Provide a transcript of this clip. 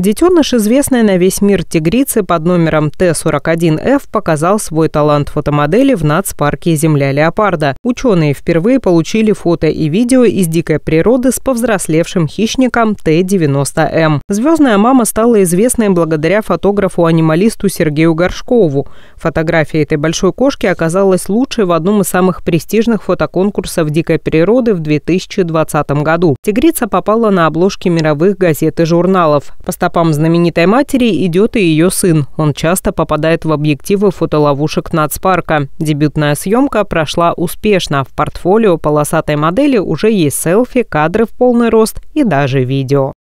Детеныш, известная на весь мир тигрицы под номером Т-41Ф, показал свой талант фотомодели в нацпарке «Земля леопарда». Ученые впервые получили фото и видео из дикой природы с повзрослевшим хищником Т-90М. Звездная мама стала известной благодаря фотографу-анималисту Сергею Горшкову. Фотография этой большой кошки оказалась лучшей в одном из самых престижных фотоконкурсов дикой природы в 2020 году. Тигрица попала на обложки мировых газет и журналов. Постав стопам знаменитой матери идет и ее сын. Он часто попадает в объективы фотоловушек нацпарка. Дебютная съемка прошла успешно. В портфолио полосатой модели уже есть селфи, кадры в полный рост и даже видео.